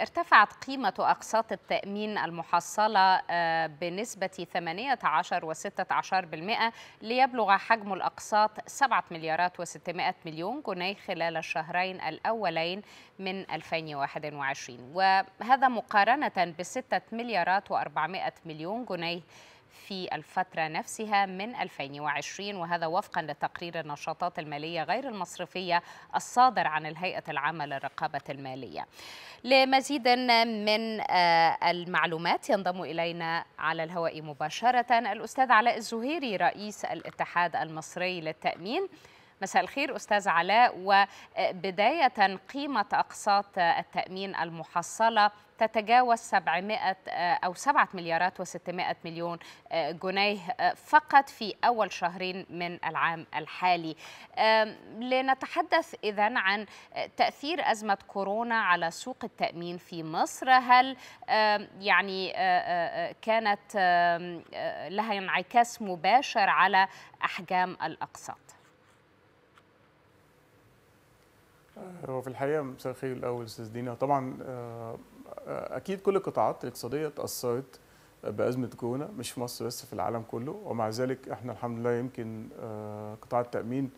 ارتفعت قيمة أقساط التأمين المحصلة آه، بنسبة 18 و16% ليبلغ حجم الأقساط 7 مليارات و600 مليون جنيه خلال الشهرين الأولين من 2021 وهذا مقارنة ب 6 مليارات و400 مليون جنيه في الفترة نفسها من 2020 وهذا وفقا لتقرير النشاطات المالية غير المصرفية الصادر عن الهيئة العامة للرقابة المالية لمزيد من آه، المعلومات ينضم إلينا على الهواء مباشرة الأستاذ علاء الزهيري رئيس الاتحاد المصري للتأمين مساء الخير أستاذ علاء وبداية قيمة أقساط التأمين المحصلة تتجاوز 700 أو 7 مليارات و600 مليون جنيه فقط في أول شهرين من العام الحالي لنتحدث إذا عن تأثير أزمة كورونا على سوق التأمين في مصر هل يعني كانت لها انعكاس مباشر على أحجام الأقساط آه. هو في الحقيقه مساء الخير الاول استاذ دينا طبعا آه، آه، اكيد كل القطاعات الاقتصاديه اتاثرت بازمه كورونا مش في مصر بس في العالم كله ومع ذلك احنا الحمد لله يمكن قطاع التامين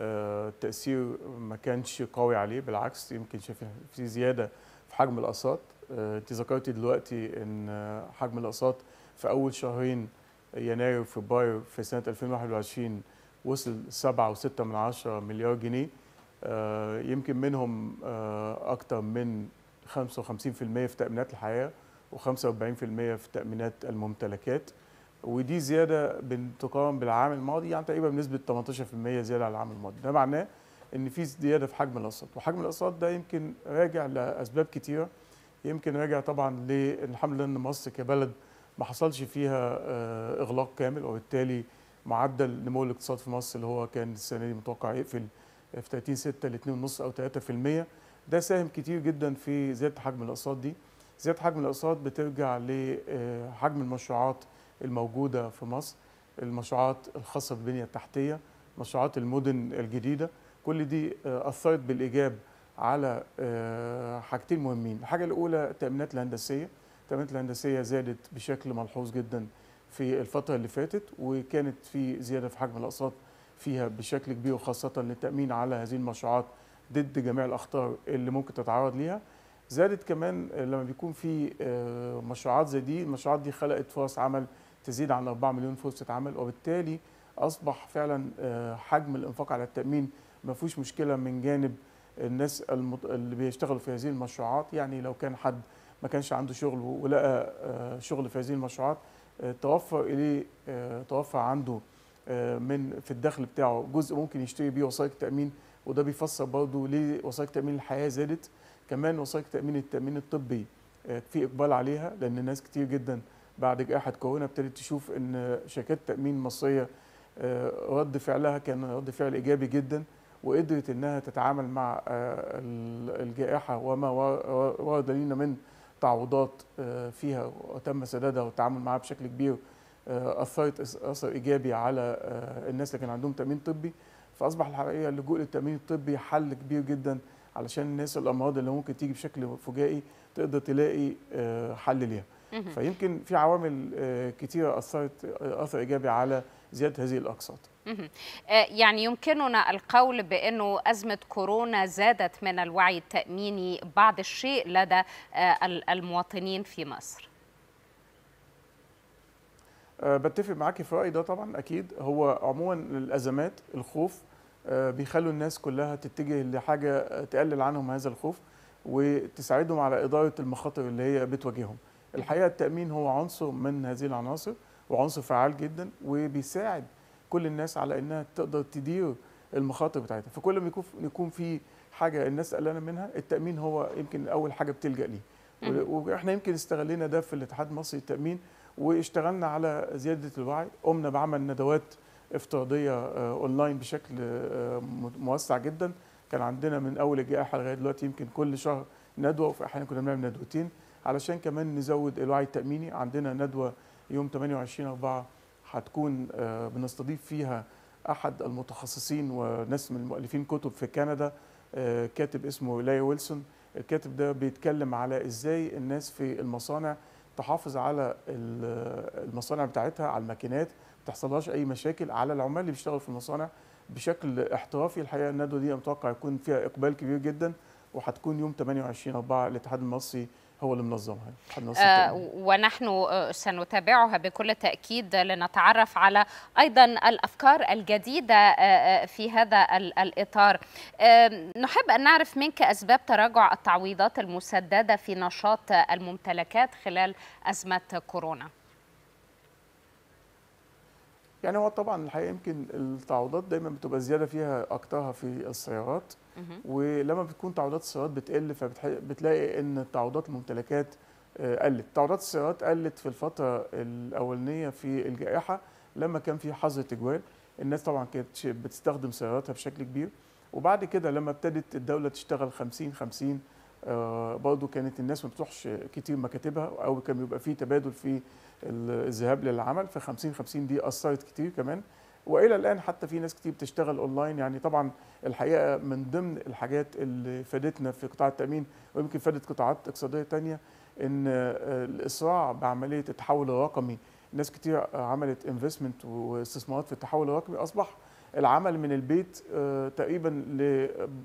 التاثير ما كانش قوي عليه بالعكس يمكن شايفين في زياده في حجم الاقساط انت ذكرتي دلوقتي ان حجم الاقساط في اول شهرين يناير فبراير في سنه 2021 وصل 7.6 مليار جنيه آه، يمكن منهم آه، اكثر من 55% في تامينات الحياه و45% في تامينات الممتلكات ودي زياده بتقارن بالعام الماضي يعني تقريبا بنسبه 18% زياده على العام الماضي ده معناه ان في زياده في حجم الاقساط وحجم الاقساط ده يمكن راجع لاسباب كتيره يمكن راجع طبعا للحمد لله ان مصر كبلد ما حصلش فيها آه، اغلاق كامل وبالتالي معدل نمو الاقتصاد في مصر اللي هو كان السنه دي متوقع يقفل في 30 6 ل 2.5 او 3% ده ساهم كتير جدا في زياده حجم الاقساط دي زياده حجم الاقساط بترجع لحجم آه، المشروعات الموجوده في مصر المشروعات الخاصه بالبنيه التحتيه مشروعات المدن الجديده كل دي آه، اثرت بالايجاب على آه، حاجتين مهمين الحاجه الاولى التامينات الهندسيه التامينات الهندسيه زادت بشكل ملحوظ جدا في الفتره اللي فاتت وكانت في زياده في حجم الاقساط فيها بشكل كبير وخاصة للتأمين على هذه المشروعات ضد جميع الأخطار اللي ممكن تتعرض ليها زادت كمان لما بيكون في آه، مشروعات زي دي المشروعات دي خلقت فرص عمل تزيد عن 4 مليون فرصة عمل وبالتالي أصبح فعلا آه، حجم الإنفاق على التأمين ما فيهوش مشكلة من جانب الناس اللي بيشتغلوا في هذه المشروعات يعني لو كان حد ما كانش عنده شغل ولقى آه، شغل في هذه المشروعات توفر إليه توفر عنده آه، من في الدخل بتاعه جزء ممكن يشتري بيه وثائق تامين وده بيفسر برضه ليه وثائق تامين الحياه زادت كمان وثائق تامين التامين الطبي آه، في اقبال عليها لان ناس كتير جدا بعد جائحه كورونا ابتدت تشوف ان شركات التامين المصريه آه، رد فعلها كان رد فعل ايجابي جدا وقدرت انها تتعامل مع الجائحه وما ورد لينا من تعويضات فيها وتم سدادها والتعامل معها بشكل كبير آه، اثرت اثر ايجابي على آه، الناس اللي كان عندهم تامين طبي فاصبح الحقيقه اللجوء للتامين الطبي حل كبير جدا علشان الناس الامراض اللي ممكن تيجي بشكل فجائي تقدر تلاقي آه، حل ليها فيمكن في عوامل كثيره اثرت اثر ايجابي على زياده هذه الاقساط يعني يمكننا القول بأنه أزمة كورونا زادت من الوعي التأميني بعض الشيء لدى المواطنين في مصر آه، بتفق معاكي في رأيي ده طبعا اكيد هو عموما الازمات الخوف آه، بيخلوا الناس كلها تتجه لحاجه تقلل عنهم هذا الخوف وتساعدهم على اداره المخاطر اللي هي بتواجههم. الحقيقه التامين هو عنصر من هذه العناصر وعنصر فعال جدا وبيساعد كل الناس على انها تقدر تدير المخاطر بتاعتها، فكل ما يكون يكون في حاجه الناس قلقانه منها التامين هو يمكن اول حاجه بتلجا ليه. واحنا يمكن استغلينا ده في الاتحاد المصري للتامين واشتغلنا على زياده الوعي قمنا بعمل ندوات افتراضيه آه، اونلاين بشكل آه، موسع جدا كان عندنا من اول الجائحه لغايه دلوقتي يمكن كل شهر ندوه وفي احيانا كنا بنعمل ندوتين علشان كمان نزود الوعي التاميني عندنا ندوه يوم 28 4 هتكون آه، بنستضيف فيها احد المتخصصين وناس من مؤلفين كتب في كندا كاتب اسمه لاي ويلسون الكاتب ده بيتكلم على ازاي الناس في المصانع تحافظ على المصانع بتاعتها على الماكينات ما تحصلهاش اي مشاكل على العمال اللي بيشتغلوا في المصانع بشكل احترافي الحقيقه الندوه دي متوقع يكون فيها اقبال كبير جدا وهتكون يوم 28 4 الاتحاد المصري هو اللي منظمها يعني، آه ونحن آه، سنتابعها بكل تأكيد لنتعرف على أيضا الأفكار الجديدة آه، آه، في هذا الإطار نحب أن نعرف منك أسباب تراجع التعويضات المسددة في نشاط الممتلكات خلال أزمة كورونا يعني هو طبعا الحقيقه يمكن التعويضات دايما بتبقى زياده فيها اكترها في السيارات ولما بتكون تعويضات السيارات بتقل فبتلاقي ان تعويضات الممتلكات آه، قلت تعويضات السيارات قلت في الفتره الاولانيه في الجائحه لما كان في حظر تجوال الناس طبعا كانت بتستخدم سياراتها بشكل كبير وبعد كده لما ابتدت الدوله تشتغل 50 50 برضه كانت الناس ما بتروحش كتير مكاتبها او كان بيبقى في تبادل في الذهاب للعمل ف 50 50 دي اثرت كتير كمان والى الان حتى في ناس كتير بتشتغل اونلاين يعني طبعا الحقيقه من ضمن الحاجات اللي فادتنا في قطاع التامين ويمكن فادت قطاعات اقتصاديه تانية ان آه، الاسراع بعمليه التحول الرقمي ناس كتير عملت انفستمنت واستثمارات في التحول الرقمي اصبح العمل من البيت آه، تقريبا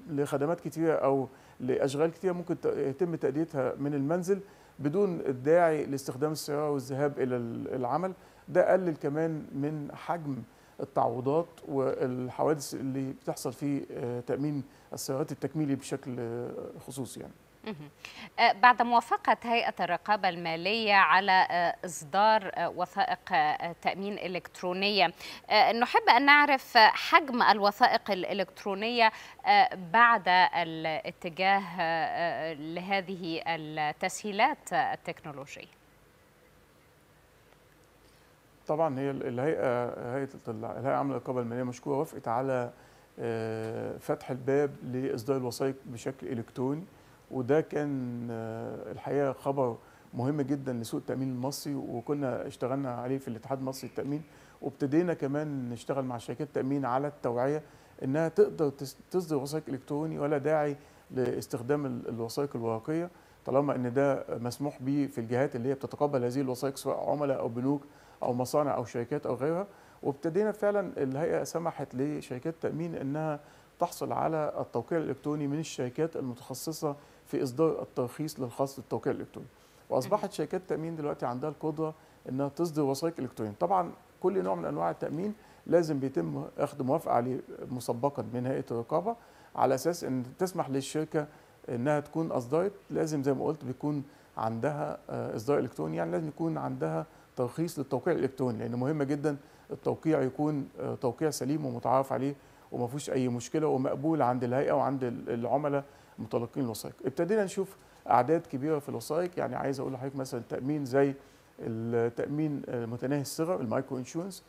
لخدمات كتيره او لاشغال كتيره ممكن يتم تاديتها من المنزل بدون الداعي لاستخدام السياره والذهاب الى العمل ده قلل كمان من حجم التعويضات والحوادث اللي بتحصل في آه، تامين السيارات التكميلي بشكل آه، خصوصي يعني أه، بعد موافقة هيئة الرقابة المالية على أه، إصدار أه، وثائق تأمين إلكترونية نحب أن نعرف حجم الوثائق الإلكترونية بعد الاتجاه لهذه التسهيلات التكنولوجية طبعا هي الهيئه هيئه الهيئه العامه للرقابه الماليه مشكوره وافقت على فتح الباب لاصدار الوثائق بشكل الكتروني وده كان آه، الحقيقه خبر مهم جدا لسوق التامين المصري وكنا اشتغلنا عليه في الاتحاد المصري للتامين وابتدينا كمان نشتغل مع شركات التامين على التوعيه انها تقدر تصدر وثائق الكتروني ولا داعي لاستخدام الوثائق الورقيه طالما ان ده مسموح به في الجهات اللي هي بتتقبل هذه الوثائق سواء عملاء او بنوك او مصانع او شركات او غيرها وابتدينا فعلا الهيئه سمحت لشركات التامين انها تحصل على التوقيع الالكتروني من الشركات المتخصصه في اصدار الترخيص للخاص للتوقيع الالكتروني واصبحت شركات التامين دلوقتي عندها القدره انها تصدر وثائق الكترونيه طبعا كل نوع من انواع التامين لازم بيتم اخذ موافقه عليه مسبقا من هيئه الرقابه على اساس ان تسمح للشركه انها تكون اصدرت لازم زي ما قلت بيكون عندها آه، اصدار الكتروني يعني لازم يكون عندها ترخيص للتوقيع الالكتروني لان مهم جدا التوقيع يكون آه، توقيع سليم ومتعارف عليه وما فيهوش اي مشكله ومقبول عند الهيئه وعند العملاء مطلقين الوثائق ابتدينا نشوف اعداد كبيره في الوثائق يعني عايز اقول لحضرتك مثلا تامين زي التامين متناهي الصغر المايكرو انشورنس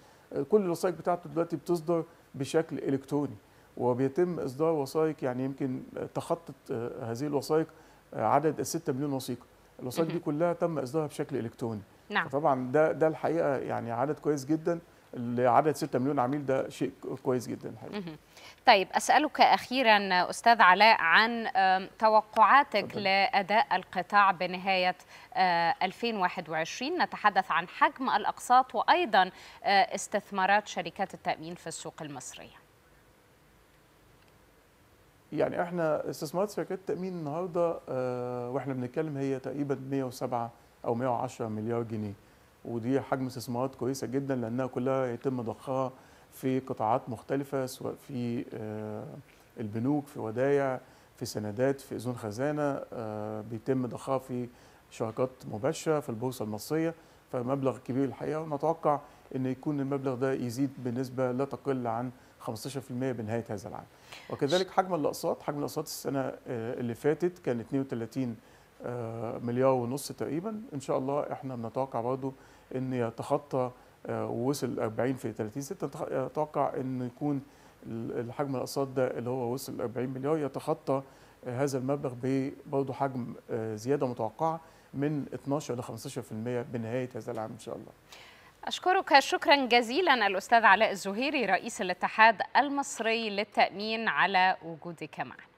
كل الوثائق بتاعته دلوقتي بتصدر بشكل الكتروني وبيتم اصدار وثائق يعني يمكن تخطت آه، هذه الوثائق آه، عدد ال 6 مليون وثيقه الوثائق دي كلها تم اصدارها بشكل الكتروني نعم طبعا ده ده الحقيقه يعني عدد كويس جدا لعدد 6 مليون عميل ده شيء كويس جدا الحقيقه طيب اسالك اخيرا استاذ علاء عن توقعاتك طبعا. لاداء القطاع بنهايه 2021 آه، نتحدث عن حجم الاقساط وايضا آه، استثمارات شركات التامين في السوق المصريه يعني احنا استثمارات شركات التامين النهارده آه، واحنا بنتكلم هي تقريبا 107 او 110 مليار جنيه ودي حجم استثمارات كويسه جدا لانها كلها يتم ضخها في قطاعات مختلفه سواء في آه، البنوك في ودايع في سندات في اذون خزانه آه، بيتم ضخها في شراكات مباشره في البورصه المصريه فمبلغ كبير الحقيقه ونتوقع ان يكون المبلغ ده يزيد بنسبه لا تقل عن 15% بنهايه هذا العام. وكذلك حجم الاقساط، حجم الاقساط السنه آه، اللي فاتت كان 32 مليار ونص تقريبا، ان شاء الله احنا بنتوقع برضه ان يتخطى آه، ووصل 40 في 30 6 اتوقع ان يكون الحجم الاقساط ده اللي هو وصل 40 مليار يتخطى آه، هذا المبلغ برضه حجم آه، زياده متوقعه من 12 ل 15% بنهايه هذا العام ان شاء الله. أشكرك شكرا جزيلا الأستاذ علاء الزهيري رئيس الاتحاد المصري للتأمين على وجودك معنا